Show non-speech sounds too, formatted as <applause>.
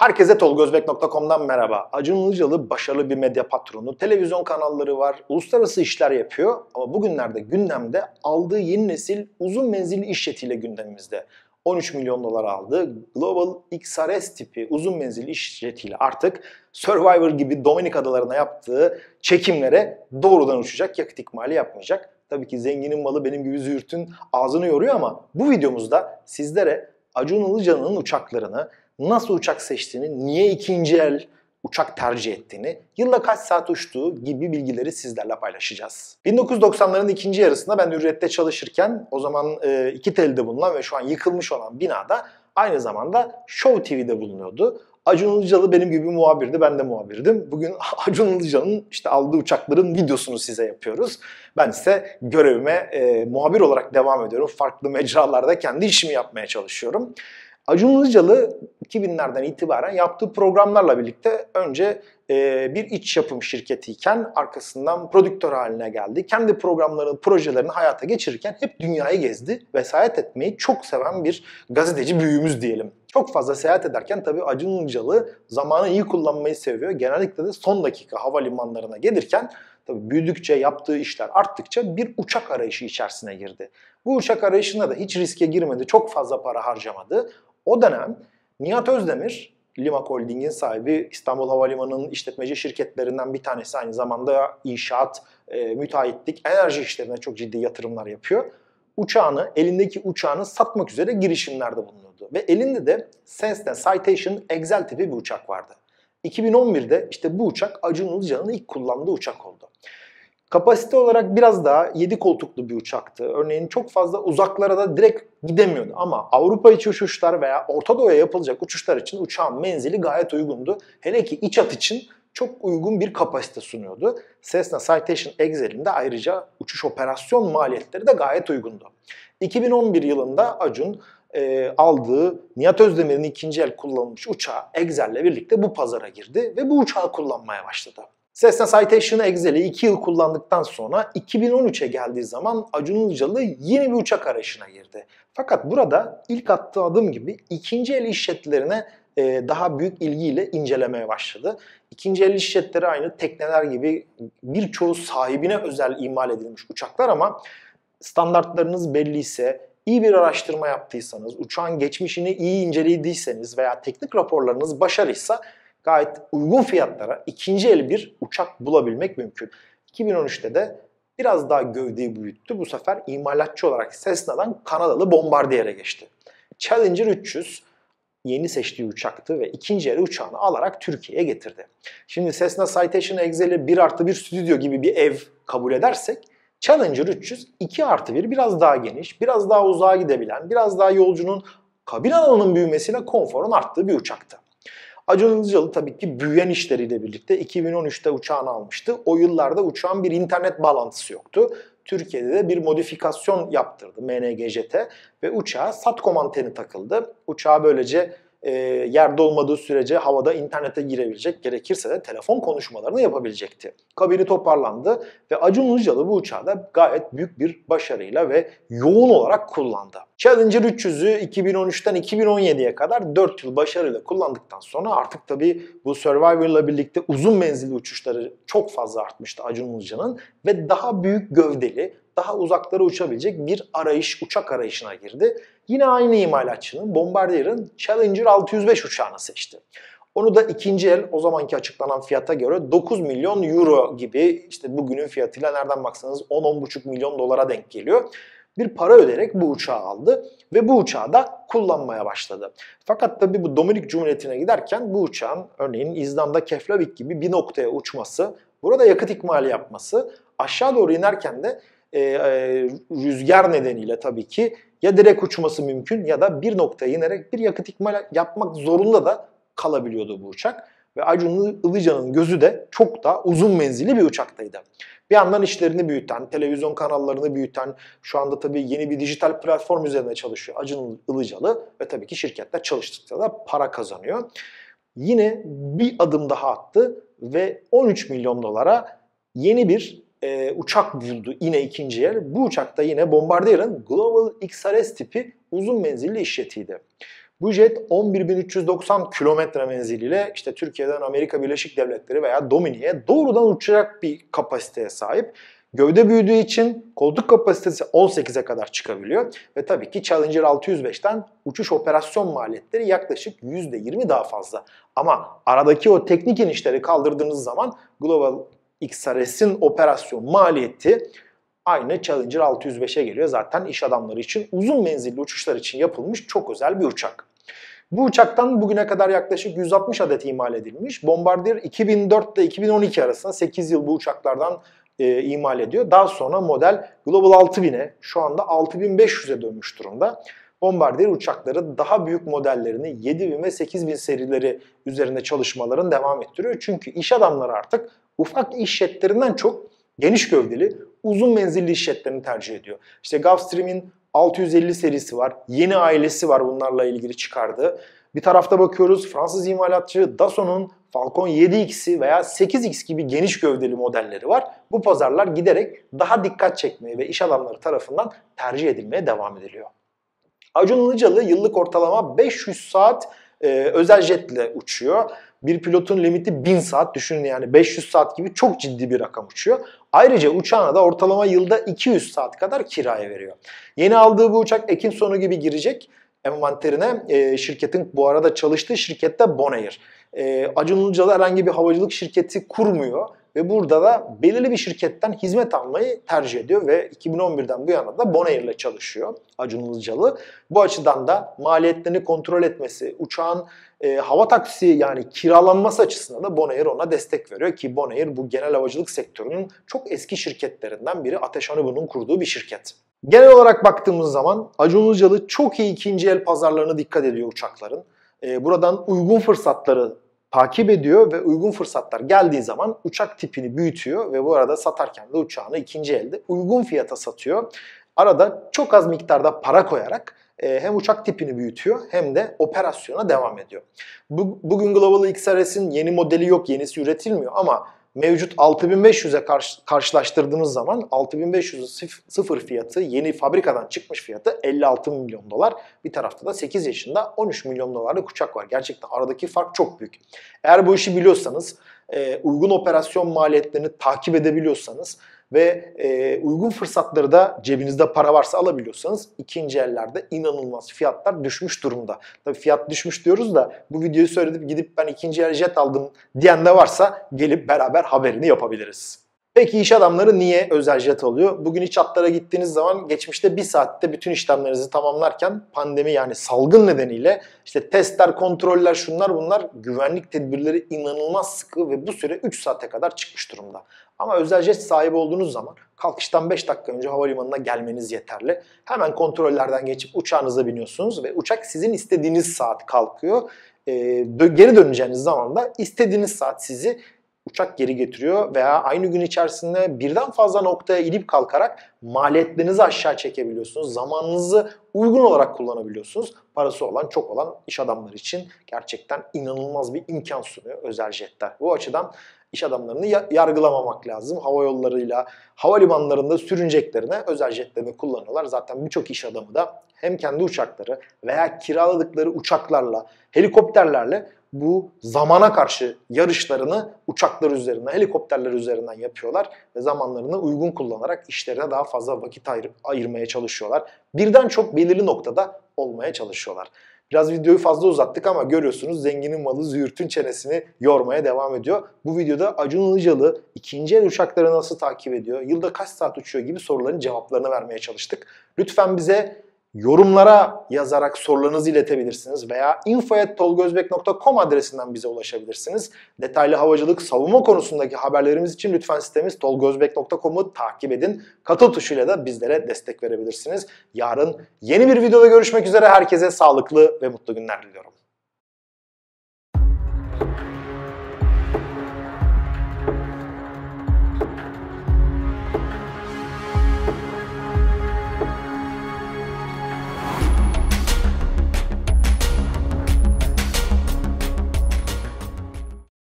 Herkese tolgozbek.com'dan merhaba. Acun Ilıcalı başarılı bir medya patronu. Televizyon kanalları var, uluslararası işler yapıyor ama bugünlerde gündemde aldığı yeni nesil uzun menzilli iş jetiyle gündemimizde. 13 milyon dolar aldı. Global XRS tipi uzun menzilli iş jetiyle artık Survivor gibi Dominik adalarına yaptığı çekimlere doğrudan uçacak. Yakıt ikmali yapmayacak. Tabii ki zenginin malı benim gibi züğürtün ağzını yoruyor ama bu videomuzda sizlere Acun Ilıcalı'nın uçaklarını, nasıl uçak seçtiğini, niye ikinci el uçak tercih ettiğini, yılda kaç saat uçtuğu gibi bilgileri sizlerle paylaşacağız. 1990'ların ikinci yarısında ben Hürriyet'te çalışırken o zaman e, iki telde bulunan ve şu an yıkılmış olan binada aynı zamanda Show TV'de bulunuyordu. Acun Ilıcalı benim gibi muhabirdi, ben de muhabirdim. Bugün <laughs> Acun Ilıcalı'nın işte aldığı uçakların videosunu size yapıyoruz. Ben ise görevime e, muhabir olarak devam ediyorum. Farklı mecralarda kendi işimi yapmaya çalışıyorum. Acun Ilıcalı 2000'lerden itibaren yaptığı programlarla birlikte önce e, bir iç yapım şirketiyken arkasından prodüktör haline geldi. Kendi programlarını, projelerini hayata geçirirken hep dünyayı gezdi. vesayet etmeyi çok seven bir gazeteci büyüğümüz diyelim. Çok fazla seyahat ederken tabii Acun Ilıcalı zamanı iyi kullanmayı seviyor. Genellikle de son dakika havalimanlarına gelirken tabii büyüdükçe yaptığı işler arttıkça bir uçak arayışı içerisine girdi. Bu uçak arayışına da hiç riske girmedi, çok fazla para harcamadı. O dönem Nihat Özdemir, Limak Holding'in sahibi İstanbul Havalimanı'nın işletmeci şirketlerinden bir tanesi aynı zamanda inşaat, e, müteahhitlik, enerji işlerine çok ciddi yatırımlar yapıyor. Uçağını, elindeki uçağını satmak üzere girişimlerde bulunuyordu. Ve elinde de Cessna Citation Excel tipi bir uçak vardı. 2011'de işte bu uçak Acun Ilıcalı'nın ilk kullandığı uçak oldu. Kapasite olarak biraz daha 7 koltuklu bir uçaktı. Örneğin çok fazla uzaklara da direkt gidemiyordu. Ama Avrupa içi uçuşlar veya Orta Doğu'ya yapılacak uçuşlar için uçağın menzili gayet uygundu. Hele ki iç at için çok uygun bir kapasite sunuyordu. Cessna Citation Excel'in de ayrıca uçuş operasyon maliyetleri de gayet uygundu. 2011 yılında Acun e, aldığı Nihat Özdemir'in ikinci el kullanılmış uçağı Excel'le birlikte bu pazara girdi ve bu uçağı kullanmaya başladı. Cessna Citation'ı Excel'i 2 yıl kullandıktan sonra 2013'e geldiği zaman Acun Ilıcalı yeni bir uçak arayışına girdi. Fakat burada ilk attığı adım gibi ikinci el işletlerine e, daha büyük ilgiyle incelemeye başladı. İkinci el işletleri aynı tekneler gibi birçoğu sahibine özel imal edilmiş uçaklar ama standartlarınız belli ise, iyi bir araştırma yaptıysanız, uçağın geçmişini iyi incelediyseniz veya teknik raporlarınız başarıysa gayet uygun fiyatlara ikinci el bir uçak bulabilmek mümkün. 2013'te de biraz daha gövdeyi büyüttü. Bu sefer imalatçı olarak Cessna'dan Kanadalı Bombardier'e geçti. Challenger 300 yeni seçtiği uçaktı ve ikinci el uçağını alarak Türkiye'ye getirdi. Şimdi Cessna Citation Excel'i 1 artı 1 stüdyo gibi bir ev kabul edersek Challenger 300 2 artı 1 biraz daha geniş, biraz daha uzağa gidebilen, biraz daha yolcunun kabin alanının büyümesine konforun arttığı bir uçaktı. Acun Ilıcalı tabii ki büyüyen işleriyle birlikte 2013'te uçağını almıştı. O yıllarda uçağın bir internet bağlantısı yoktu. Türkiye'de de bir modifikasyon yaptırdı MNGJT ve uçağa SATCOM anteni takıldı. Uçağa böylece e, yerde olmadığı sürece havada internete girebilecek, gerekirse de telefon konuşmalarını yapabilecekti. Kabini toparlandı ve Acun Ilıcalı bu uçağı da gayet büyük bir başarıyla ve yoğun olarak kullandı. Challenger 300'ü 2013'ten 2017'ye kadar 4 yıl başarıyla kullandıktan sonra artık tabi bu Survivor'la birlikte uzun menzilli uçuşları çok fazla artmıştı Acun Ilıcalı'nın ve daha büyük gövdeli, daha uzaklara uçabilecek bir arayış, uçak arayışına girdi Yine aynı imalatçının Bombardier'ın Challenger 605 uçağını seçti. Onu da ikinci el o zamanki açıklanan fiyata göre 9 milyon euro gibi işte bugünün fiyatıyla nereden baksanız 10-10,5 milyon dolara denk geliyor. Bir para öderek bu uçağı aldı ve bu uçağı da kullanmaya başladı. Fakat tabi bu Dominik Cumhuriyeti'ne giderken bu uçağın örneğin İzlanda Keflavik gibi bir noktaya uçması, burada yakıt ikmali yapması, aşağı doğru inerken de e, e, rüzgar nedeniyle tabii ki ya direkt uçması mümkün ya da bir noktaya inerek bir yakıt ikmal yapmak zorunda da kalabiliyordu bu uçak. Ve Acun Ilıcan'ın gözü de çok daha uzun menzili bir uçaktaydı. Bir yandan işlerini büyüten, televizyon kanallarını büyüten, şu anda tabii yeni bir dijital platform üzerine çalışıyor Acun Ilıcalı ve tabii ki şirketler çalıştıkça da para kazanıyor. Yine bir adım daha attı ve 13 milyon dolara yeni bir e, uçak buldu yine ikinci yer. Bu uçakta yine Bombardier'ın Global XRS tipi uzun menzilli işletiydi. Bu jet 11.390 kilometre menziliyle işte Türkiye'den Amerika Birleşik Devletleri veya Domini'ye doğrudan uçacak bir kapasiteye sahip. Gövde büyüdüğü için koltuk kapasitesi 18'e kadar çıkabiliyor ve tabii ki Challenger 605'ten uçuş operasyon maliyetleri yaklaşık %20 daha fazla. Ama aradaki o teknik inişleri kaldırdığınız zaman Global XRS'in operasyon maliyeti aynı Challenger 605'e geliyor. Zaten iş adamları için uzun menzilli uçuşlar için yapılmış çok özel bir uçak. Bu uçaktan bugüne kadar yaklaşık 160 adet imal edilmiş. Bombardier 2004 ile 2012 arasında 8 yıl bu uçaklardan e, imal ediyor. Daha sonra model Global 6000'e şu anda 6500'e dönmüş durumda. Bombardier uçakları daha büyük modellerini 7000 ve 8000 serileri üzerinde çalışmaların devam ettiriyor. Çünkü iş adamları artık ufak iş çok geniş gövdeli, uzun menzilli iş tercih ediyor. İşte Gulfstream'in 650 serisi var. Yeni ailesi var bunlarla ilgili çıkardı. Bir tarafta bakıyoruz Fransız imalatçı Dassault'un Falcon 7X'i veya 8X gibi geniş gövdeli modelleri var. Bu pazarlar giderek daha dikkat çekmeye ve iş alanları tarafından tercih edilmeye devam ediliyor. Acun Ilıcalı yıllık ortalama 500 saat e, özel jetle uçuyor bir pilotun limiti 1000 saat düşünün yani 500 saat gibi çok ciddi bir rakam uçuyor. Ayrıca uçağına da ortalama yılda 200 saat kadar kiraya veriyor. Yeni aldığı bu uçak Ekim sonu gibi girecek envanterine e, şirketin bu arada çalıştığı şirkette Bonair. E, Acun Ilıcalı herhangi bir havacılık şirketi kurmuyor ve burada da belirli bir şirketten hizmet almayı tercih ediyor ve 2011'den bu yana da Bonair ile çalışıyor Acun Ilıcalı. Bu açıdan da maliyetlerini kontrol etmesi, uçağın e, hava taksi yani kiralanması açısından da Bonair ona destek veriyor ki Bonair bu genel havacılık sektörünün çok eski şirketlerinden biri Ateş Anıbı'nın kurduğu bir şirket. Genel olarak baktığımız zaman Acun Ilıcalı çok iyi ikinci el pazarlarına dikkat ediyor uçakların. E, buradan uygun fırsatları takip ediyor ve uygun fırsatlar geldiği zaman uçak tipini büyütüyor ve bu arada satarken de uçağını ikinci elde uygun fiyata satıyor. Arada çok az miktarda para koyarak e, hem uçak tipini büyütüyor hem de operasyona devam ediyor. Bugün Global XRS'in yeni modeli yok, yenisi üretilmiyor ama mevcut 6500'e karşı karşılaştırdığınız zaman 6.500'ün sıfır fiyatı yeni fabrikadan çıkmış fiyatı 56 milyon dolar. Bir tarafta da 8 yaşında 13 milyon dolarlık uçak var. Gerçekten aradaki fark çok büyük. Eğer bu işi biliyorsanız, uygun operasyon maliyetlerini takip edebiliyorsanız ve e, uygun fırsatları da cebinizde para varsa alabiliyorsanız ikinci ellerde inanılmaz fiyatlar düşmüş durumda. Tabii fiyat düşmüş diyoruz da bu videoyu söyledim gidip ben ikinci el jet aldım diyen de varsa gelip beraber haberini yapabiliriz. Peki iş adamları niye özel jet alıyor? Bugün iç hatlara gittiğiniz zaman geçmişte bir saatte bütün işlemlerinizi tamamlarken pandemi yani salgın nedeniyle işte testler, kontroller, şunlar bunlar güvenlik tedbirleri inanılmaz sıkı ve bu süre 3 saate kadar çıkmış durumda. Ama özel jet sahibi olduğunuz zaman kalkıştan 5 dakika önce havalimanına gelmeniz yeterli. Hemen kontrollerden geçip uçağınıza biniyorsunuz ve uçak sizin istediğiniz saat kalkıyor. Ee, geri döneceğiniz zaman da istediğiniz saat sizi uçak geri getiriyor veya aynı gün içerisinde birden fazla noktaya inip kalkarak maliyetlerinizi aşağı çekebiliyorsunuz. Zamanınızı uygun olarak kullanabiliyorsunuz. Parası olan çok olan iş adamları için gerçekten inanılmaz bir imkan sunuyor özel jetler. Bu açıdan iş adamlarını yargılamamak lazım. Hava yollarıyla, havalimanlarında sürüneceklerine özel jetlerini kullanıyorlar. Zaten birçok iş adamı da hem kendi uçakları veya kiraladıkları uçaklarla, helikopterlerle bu zamana karşı yarışlarını uçaklar üzerinden, helikopterler üzerinden yapıyorlar ve zamanlarını uygun kullanarak işlerine daha fazla vakit ayır, ayırmaya çalışıyorlar. Birden çok belirli noktada olmaya çalışıyorlar. Biraz videoyu fazla uzattık ama görüyorsunuz zenginin malı züğürtün çenesini yormaya devam ediyor. Bu videoda Acun Ilıcalı ikinci el uçakları nasıl takip ediyor, yılda kaç saat uçuyor gibi soruların cevaplarını vermeye çalıştık. Lütfen bize Yorumlara yazarak sorularınızı iletebilirsiniz veya info.tolgozbek.com adresinden bize ulaşabilirsiniz. Detaylı havacılık, savunma konusundaki haberlerimiz için lütfen sitemiz tolgozbek.com'u takip edin. Katıl tuşuyla da bizlere destek verebilirsiniz. Yarın yeni bir videoda görüşmek üzere herkese sağlıklı ve mutlu günler diliyorum.